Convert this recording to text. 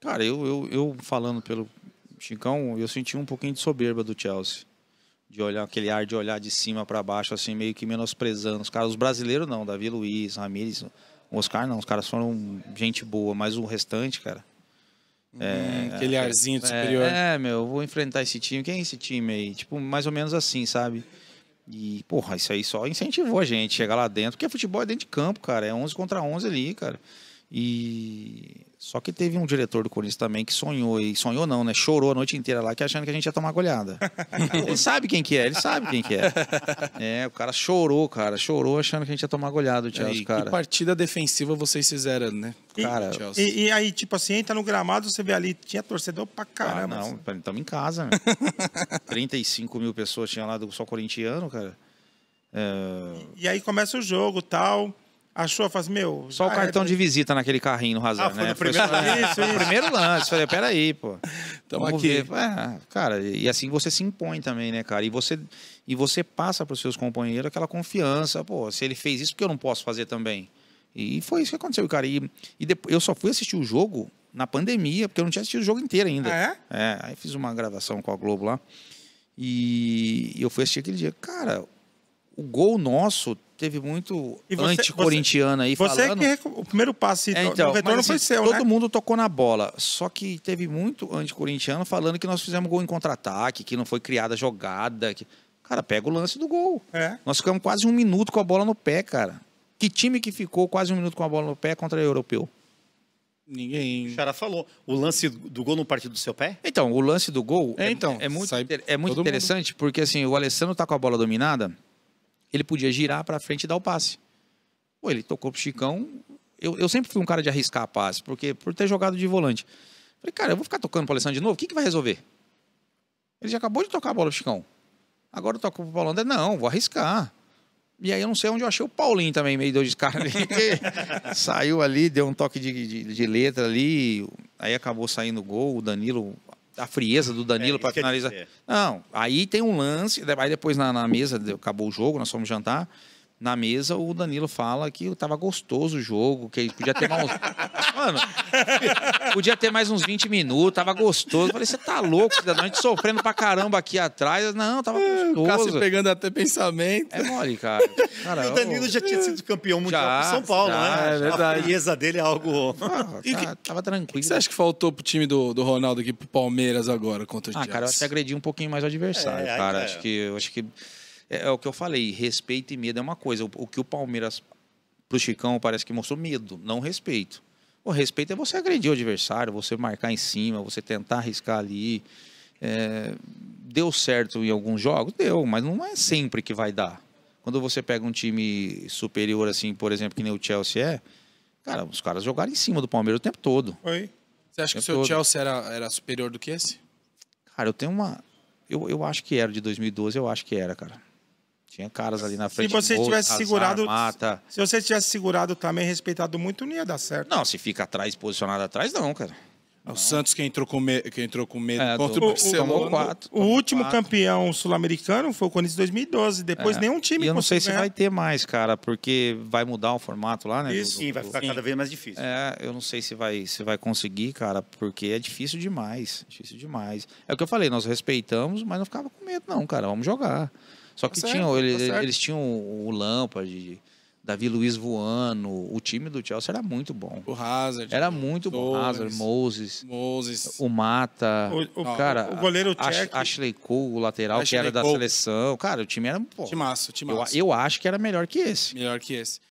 Cara, eu, eu, eu falando pelo Chicão, eu senti um pouquinho de soberba do Chelsea. De olhar aquele ar de olhar de cima para baixo, assim, meio que menosprezando. Os caras, os brasileiros não, Davi Luiz, Ramires, Oscar não, os caras foram gente boa, mas o restante, cara. Hum, é, aquele arzinho de é, superior. É, é, meu, vou enfrentar esse time. Quem é esse time aí? Tipo, mais ou menos assim, sabe? E, porra, isso aí só incentivou a gente a chegar lá dentro. Porque futebol é dentro de campo, cara. É 11 contra 11 ali, cara. E só que teve um diretor do Corinthians também que sonhou, e sonhou não, né? Chorou a noite inteira lá, que achando que a gente ia tomar goleada. ele sabe quem que é, ele sabe quem que é. É, o cara chorou, cara, chorou achando que a gente ia tomar goleada o Chelsea, cara. Que partida defensiva vocês fizeram, né? E, cara, e, e, aí, tipo assim, entra no gramado, você vê ali, tinha torcedor pra caramba. Ah, não, assim. estamos em casa, né? 35 mil pessoas tinha lá do só corintiano, cara. É... E, e aí começa o jogo tal achou, faz meu. Só o ah, é, cartão tá de visita naquele carrinho no Razão, ah, né? Foi primeiro, isso, isso. primeiro lance. Falei, peraí, pô. Então aqui. É, cara, e assim você se impõe também, né, cara? E você, e você passa para os seus companheiros aquela confiança, pô, se ele fez isso, porque eu não posso fazer também. E foi isso que aconteceu, cara. E, e depois, eu só fui assistir o jogo na pandemia, porque eu não tinha assistido o jogo inteiro ainda. Ah, é? É, aí fiz uma gravação com a Globo lá. E eu fui assistir aquele dia. Cara, o gol nosso teve muito anti-corintiano aí você é falando. Você que o primeiro passe é, então, do retorno mas, assim, foi seu, Todo né? mundo tocou na bola, só que teve muito anti-corintiano falando que nós fizemos gol em contra-ataque, que não foi criada jogada. Que... Cara, pega o lance do gol. É. Nós ficamos quase um minuto com a bola no pé, cara. Que time que ficou quase um minuto com a bola no pé contra o europeu? Ninguém. O Xará falou. O lance do gol não partiu do seu pé? Então, o lance do gol é, é então, é muito, é muito interessante, mundo... porque assim, o Alessandro tá com a bola dominada ele podia girar para frente e dar o passe. Pô, ele tocou pro Chicão. Eu, eu sempre fui um cara de arriscar passe, porque por ter jogado de volante. Falei, cara, eu vou ficar tocando pro Alessandro de novo, o que, que vai resolver? Ele já acabou de tocar a bola pro Chicão. Agora eu toco pro Paulo André, não, vou arriscar. E aí eu não sei onde eu achei o Paulinho também, meio doido de cara ali. saiu ali, deu um toque de, de, de letra ali, aí acabou saindo o gol, o Danilo a frieza do Danilo é, para finalizar. Não, aí tem um lance, aí depois na, na mesa acabou o jogo, nós fomos jantar na mesa, o Danilo fala que tava gostoso o jogo, que podia ter mais uns... Mano, podia ter mais uns 20 minutos, tava gostoso. Eu falei, você tá louco, cidadão? A gente sofrendo pra caramba aqui atrás. não, tava é, gostoso. O Cássio pegando até pensamento. É mole, cara. cara e o Danilo eu... já tinha sido campeão mundial já, com São Paulo, já, né? É verdade. A frieza dele é algo... cara, ah, tá, que... tava tranquilo. O que você acha que faltou pro time do, do Ronaldo aqui pro Palmeiras agora contra o Ah, Jets? cara, eu acho que agredi um pouquinho mais o adversário, é, cara. É, acho que... Acho que é, é, o que eu falei, respeito e medo é uma coisa. O, o que o Palmeiras pro Chicão parece que mostrou medo, não respeito. O respeito é você agredir o adversário, você marcar em cima, você tentar arriscar ali. É, deu certo em alguns jogos? Deu, mas não é sempre que vai dar. Quando você pega um time superior, assim, por exemplo, que nem o Chelsea é, cara, os caras jogaram em cima do Palmeiras o tempo todo. Oi. Você acha que o seu todo. Chelsea era, era superior do que esse? Cara, eu tenho uma. Eu, eu acho que era de 2012, eu acho que era, cara. Tinha caras ali na frente. Se você morto, tivesse azar, segurado, mata. se você tivesse segurado também, respeitado muito, não ia dar certo. Não, se fica atrás, posicionado atrás, não, cara. É o Santos que entrou com, me... que entrou com medo é, contra o Barcelona. O, o último quatro. campeão sul-americano foi o Corinthians 2012. Depois é. nenhum time. E eu não sei se vai ter mais, cara, porque vai mudar o formato lá, né? Isso. Do, do, Sim, vai ficar cada vez mais difícil. É, eu não sei se vai, se vai conseguir, cara, porque é difícil demais, difícil demais. É o que eu falei, nós respeitamos, mas não ficava com medo, não, cara. Vamos jogar. Só que tá tinham, tá eles, eles tinham o Lampard. Davi Luiz voando. O time do Chelsea era muito bom. O Hazard. Era muito Torres, bom. Hazard, Moses. Moses. O Mata. O, o cara, o goleiro Chelsea. Ashley Cole, o lateral Ashley que era da seleção. Cara, o time era... Pô, timaço, timaço. Eu, eu acho que era melhor que esse. Melhor que esse.